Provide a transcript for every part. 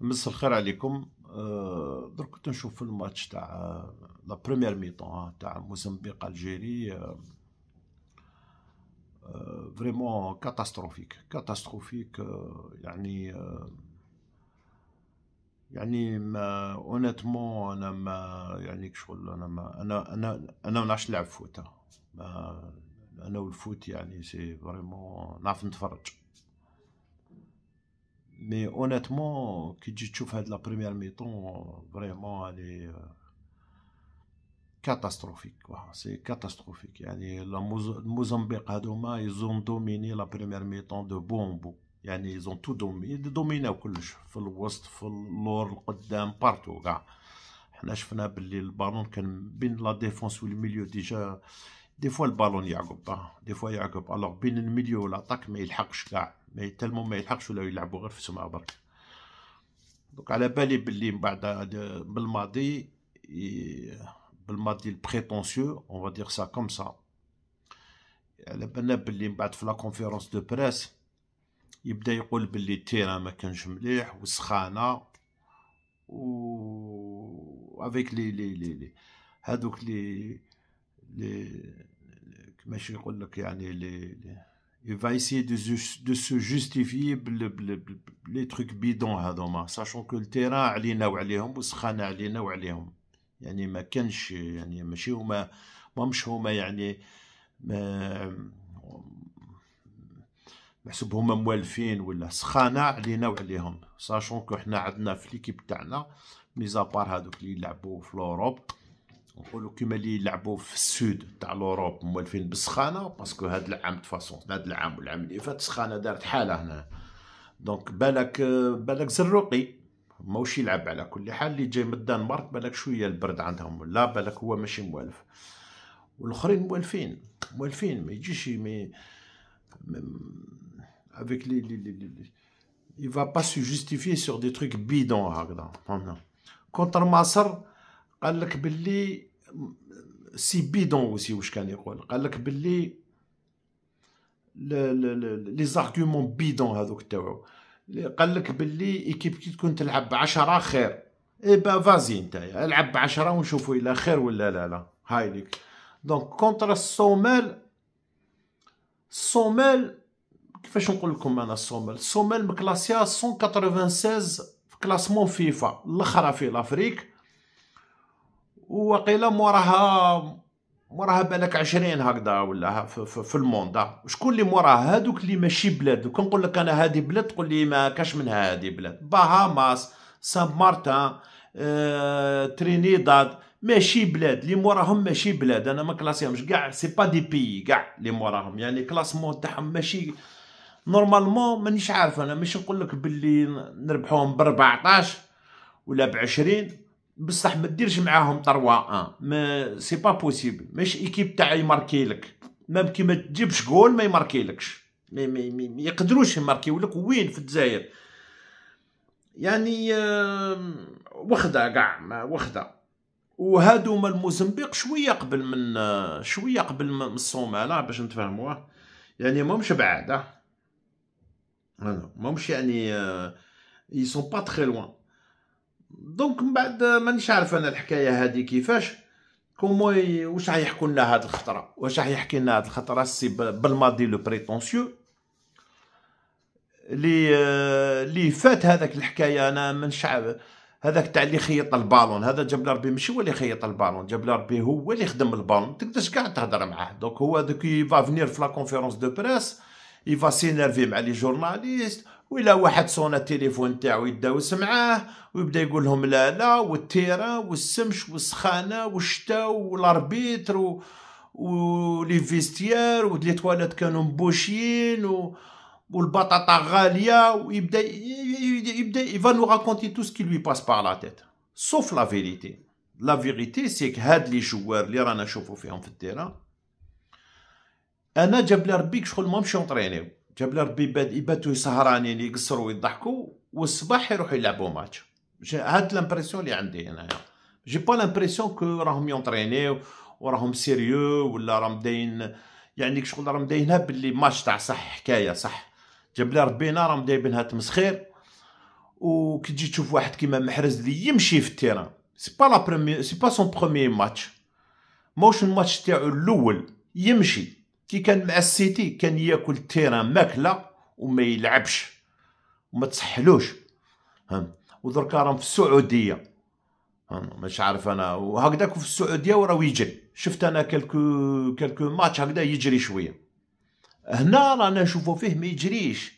مس الخير عليكم آه، درك كنت نشوف الماتش تاع آه، لا بروميير ميطون تاع موزمبيق الجيري فريمون كاتاستروفيك كاتاستروفيك يعني آه، يعني ما اونيتمون انا ما يعني كشغل انا ما انا انا انا ما نعرفش نلعب فوت انا والفوت يعني سي فريمون نعرف نتفرج Mais honnêtement, Kijitchouf a de la première mi-temps, vraiment elle est euh, catastrophique. C'est catastrophique. Les Mozambique a ils ont dominé la première mi-temps de bout bout. Ils ont tout dominé. Ils ont dominé tout le monde. Faut le worst, faut le partout. Je fais appeler le ballon, la défense ou le milieu déjà. Des fois, le ballon n'y a pas. Des fois, il Alors, il y a un milieu, il l'attaque, mais il a ما تالمو ما يلحقش ولا يلعبوا غير في سمعه برك دونك على بالي باللي من بعد بالماضي بالماضي البريتونسيو اون فا دير سا كوم سا على بالنا باللي من بعد في لا كونفيرونس دو بريس يبدا يقول باللي التيران ما كانش مليح وسخانه و افيك لي لي لي لي هذوك لي لي ماشي يقول لك يعني لي, لي il va essayer de, de se justifier les trucs bidons هذوما sachant que le terrain علينا وعليهم وسخانه علينا وعليهم يعني ما كانش يعني ماشي هما ماهمش هما يعني ما محسوب هما موالفين ولا سخانه علينا وعليهم ساشون كو حنا عندنا في ليكيب تاعنا ميزابار هادوك اللي يلعبوا في لوروب نقولوا كيما اللي يلعبوا في السود تاع لوروب موالفين بالسخانه باسكو هاد العام تفاصون هاد العام والعام اللي فات السخانه دارت حاله هنا دونك بالك بالك زروقي ماهوش يلعب على كل حال اللي جاي من الدنمارك بالك شويه البرد عندهم لا بالك هو ماشي موالف والاخرين موالفين موالفين ما يجيش مي افيك لي لي لي il va pas se justifier sur des trucs bidons هكذا فهمنا كونتر مصر قال لك باللي سي بيدون اوسي واش كان يقول قال لك باللي لي زارغومون بيدون هذوك تاعو قال لك باللي ايكيب كي تكون تلعب بعشرة خير اي با فازي نتايا العب بعشرة ونشوفوا الا خير ولا لا لا هاي ليك دونك كونتر الصومال الصومال كيفاش نقول لكم انا الصومال الصومال مكلاسيا 196 في كلاسمون فيفا الاخرى في لافريك وقيلا موراها موراها بالك عشرين هكذا ولا في الموندا شكون اللي موراها هادوك اللي ماشي بلاد كنقول لك انا هادي بلاد تقول لي ما كاش منها هادي بلاد باهاماس سان مارتان آه، ترينيداد ماشي بلاد اللي موراهم ماشي بلاد انا ما كلاسيهمش كاع سي با دي بي كاع اللي موراهم يعني كلاسمون تاعهم ماشي نورمالمون مانيش عارف انا مش نقول لك باللي نربحوهم ب 14 ولا ب 20 بصح ما ديرش معاهم طروا ان آه. ما سي با بوسيبل ماشي ايكيب تاع يماركي لك مام كي ما تجيبش جول ما لكش ما يقدروش يماركيو لك وين في الجزائر يعني آه، وخده كاع وخده وهادو ما الموزمبيق شويه قبل من آه، شويه قبل من الصوماله باش نتفاهموه يعني ماهمش بعاد ماهمش يعني يسون با تخي لوان دونك من بعد مانيش عارف انا الحكايه هذه كيفاش كومو واش راح يحكوا لنا هاد الخطره واش راح يحكي لنا هاد الخطره السي بالماضي لو بريتونسيو لي آه، لي فات هذاك الحكايه انا من شعب هذاك تاع اللي خيط البالون هذا جاب ربي ماشي هو اللي خيط البالون جاب ربي هو اللي خدم البالون تقدرش كاع تهضر معاه دونك هو دوك يفا فينير فلا لا كونفيرونس دو بريس يفا سينيرفي مع لي جورناليست وإلا واحد صونا التليفون تاعو يداوس معاه ويبدا يقول لهم لا لا والتيرا والسمش والسخانه والشتاء والاربيتر و... ولي فيستيار ولي تواليت كانوا مبوشين و... والبطاطا غاليه ويبدا يبدا يبدا نو راكونتي تو سكي لوي باس بار لا تيت سوف لا فيريتي لا فيريتي سيك هاد لي جوار لي رانا نشوفو فيهم في التيرا انا جاب لي ربي شغل ما مشيو نطرينيو جاب له ربي يباتوا سهرانين يقصروا ويضحكوا والصباح يروحوا يلعبوا ماتش هاد لامبرسيون اللي عندي هنايا جي با لامبرسيون كو راهم يونترينيو وراهم سيريو ولا راهم داين يعني شغل راهم داينها باللي ماتش تاع صح حكايه صح جاب لها ربينا راهم دايبينها تمسخير وكي تجي تشوف واحد كيما محرز اللي يمشي في التيران سي با لا بريمي سي با سون بروميي ماتش موش الماتش تاعو الاول يمشي كي كان مع السيتي كان ياكل التيران ماكله وما يلعبش وما تسحلوش ودركا راهم في السعوديه مش عارف انا وهكذاك في السعوديه وراه يجري شفت انا كلكو كلكو ماتش هكذا يجري شويه هنا رانا نشوفو فيه ما يجريش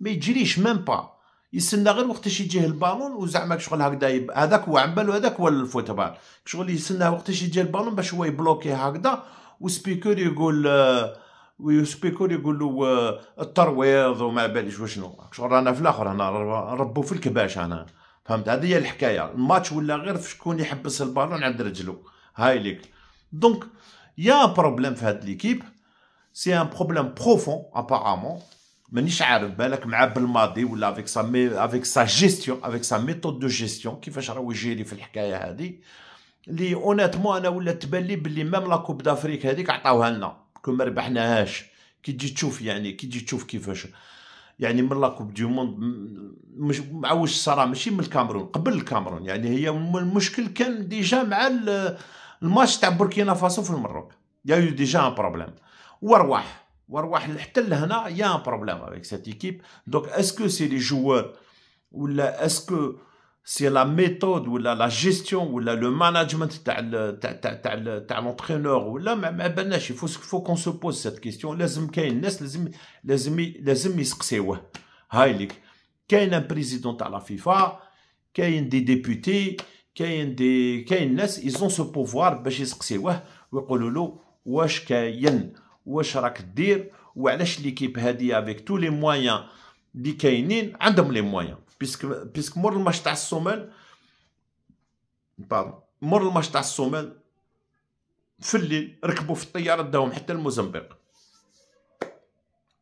ما يجريش ميم با يستنى غير وقتاش يجيه البالون وزعما شغل هكذا هذاك هو عمبال وهذاك هو الفوتبال شغل يستنى وقتاش يجيه البالون باش هو يبلوكي هكذا وسبيكور يقول آه، وسبيكر يقول له آه، الترويض وما باليش وشنو شغل رانا في الاخر هنا نربو في الكباش انا فهمت هذه هي الحكايه الماتش ولا غير في شكون يحبس البالون عند رجلو هاي ليك دونك يا بروبليم في هاد ليكيب سي ان بروبليم بروفون ابارامون مانيش عارف بالك مع بالماضي ولا افيك سا مي افيك سا جيستيون افيك سا ميثود دو جيستيون كيفاش راه يجيري في الحكايه هذه اللي اونيتمون انا ولات تبان لي بلي مام لا كوب دافريك هذيك عطاوها لنا كون ما ربحناهاش كي تجي تشوف يعني كي تجي تشوف كيفاش يعني من لا كوب دي موند مش مع واش صرا ماشي من الكاميرون قبل الكاميرون يعني هي المشكل كان ديجا مع الماتش تاع بوركينا فاسو في المروك يا يو ديجا ان بروبليم وارواح وارواح حتى لهنا يا ان بروبليم افيك سيت ايكيب دونك اسكو سي لي جوار ولا اسكو c'est la méthode ou la, gestion ou le management de l'entraîneur ou là mais il faut faut qu'on se pose cette question لازم كاين الناس لازم لازم لازم يسقسيوه بريزيدون تاع لا فيفا كاين دي ديبوتي كاين دي كاين ils ont ce pouvoir باش يسقسيوه ويقولوا له واش كاين واش راك دير وعلاش ليكيب هذه avec tous les moyens اللي كاينين عندهم les moyens. بيسك بيسك مور الماتش تاع الصومال باردون مور الماتش تاع السومال في الليل ركبوا في الطياره داوهم حتى لموزمبيق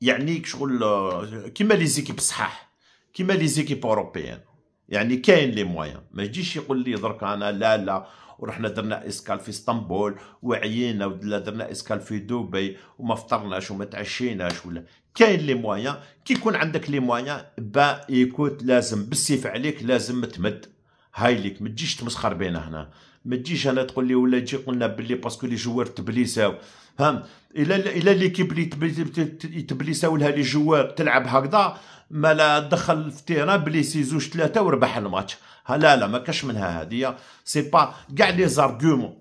يعني شغل آه، كيما لي زيكيب صحاح كيما لي زيكيب اوروبيان يعني كاين لي موان ما يجيش يقول لي درك انا لا لا ورحنا درنا اسكال في اسطنبول وعيينا ولا درنا اسكال في دبي وما فطرناش وما تعشيناش ولا كاين لي موان كي يكون عندك لي موان با يكون لازم بالسيف عليك لازم تمد هاي ليك ما تجيش تمسخر بينا هنا ما تجيش انا تقول لي ولا تجي قلنا باللي باسكو لي جوار تبليساو فهم الا الى ليكيب اللي تبليساو لها لي جوار تلعب هكذا ما لا دخل في تيرا بلي سي زوج ثلاثه وربح الماتش ها لا لا ما كاش منها هذه سي با كاع لي زارغومون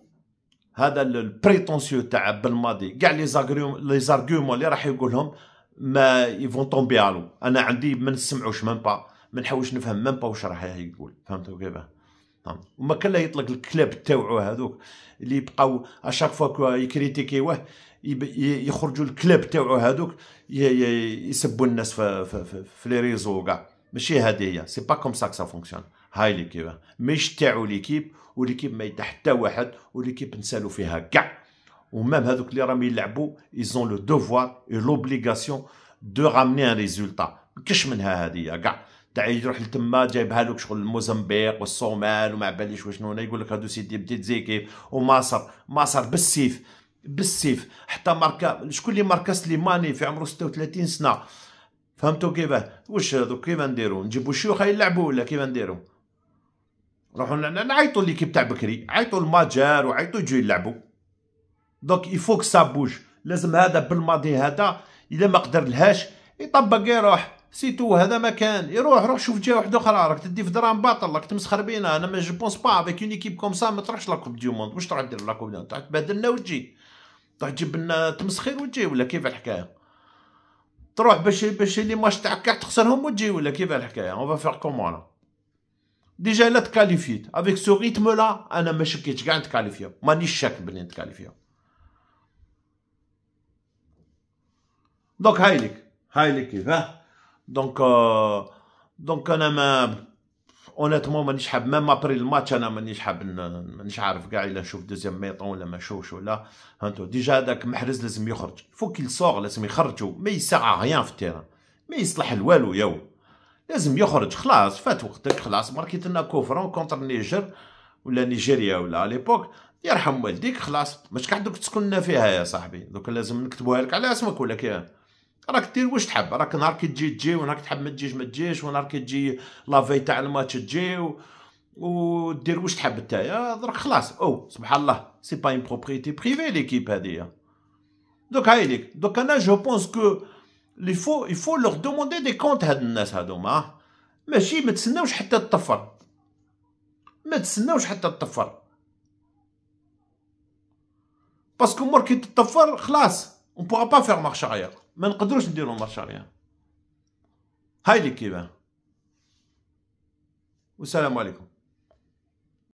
هذا البريتونسيو تاع بالماضي كاع لي زارغومون لي زارغومون اللي راح يقولهم ما يفون طومبي انا عندي ما نسمعوش ميم با ما نحاولش نفهم ميم با واش راح يقول فهمتوا كيفاه وما كان لا يطلق الكلاب تاوعو هذوك اللي يبقاو اشاك فوا يكريتيكيوه يخرجوا الكلاب تاوعو هذوك يسبوا الناس في, في, في, في لي ريزو وكاع ماشي هذه هي سي با كوم سا سا فونكسيون هاي ليكيب مش تاعو ليكيب وليكيب ما يتاع حتى واحد وليكيب نسالو فيها كاع ومام هذوك اللي راهم يلعبوا ايزون لو دوفوار اي لوبليغاسيون دو رامني ان ريزولتا كش منها هذه كاع تاع يروح لتما جايب لك شغل الموزمبيق والصومال وما عباليش وشنو يقول لك هادو سيدي بديت زيكي ومصر مصر بالسيف بالسيف حتى ماركا شكون اللي ماركاس لي ماني في عمره 36 سنه فهمتوا كيفاه واش هادو كيما نديرو نجيبو الشيوخ يلعبوا ولا كيما نديرو نروحو نعيطوا ليكيب تاع بكري عيطوا الماجار وعيطوا يجوا يلعبوا دونك يفوك سابوج لازم هذا بالماضي هذا اذا ما قدر لهاش يطبق يروح سيتو هذا مكان يروح روح شوف جهه واحده اخرى راك تدي في دراهم باطل راك تمسخر بينا انا ما جوبونس با افيك اون ايكيب كوم سا ما تروحش لاكوب دي موند واش تروح دير لاكوب دي موند تروح تبهدلنا وتجي تروح تجيب لنا تمسخير وتجي ولا كيف الحكايه تروح باش باش لي ماتش تاعك كاع تخسرهم وتجي ولا كيف الحكايه اون فا فيغ كومون ديجا لا تكاليفيت افيك سو ريتم لا انا ما شكيتش كاع نتكاليفيا مانيش شاك بلي نتكاليفيا دونك هايلك هايلك كيف ها دونك دونك انا ما اونيتمون مانيش حاب ميم ابري الماتش انا مانيش حاب مانيش عارف كاع الا نشوف دوزيام ميطون ولا ما نشوفش ولا هانتو ديجا هذاك محرز لازم يخرج فوك سوغ لازم يخرجو ما يسعى غيان في التيران ما يصلح لوالو ياو لازم يخرج خلاص فات وقتك خلاص ماركيت لنا كوفرون كونتر نيجر ولا نيجيريا ولا ليبوك يرحم والديك خلاص مش قاعد دوك تسكننا فيها يا صاحبي دوك لازم نكتبوها لك على اسمك ولا كيان راك دير واش تحب راك نهار كي تجي تجي ونهار تحب ما تجيش ما تجيش ونهار كي تجي لافي تاع الماتش تجي و... ودير واش تحب نتايا درك خلاص او سبحان الله سي با اون بروبريتي بريفي ليكيب هادي دوك هاي ليك دوك انا جو بونس كو لي فو il faut leur demander des comptes هاد الناس هادوما ماشي ما تسناوش حتى تطفر ما تسناوش حتى تطفر باسكو مور كي تطفر خلاص on pourra pas faire marche arrière ما نقدروش نديرو مارشاليا عليها هاي اللي كيبان والسلام عليكم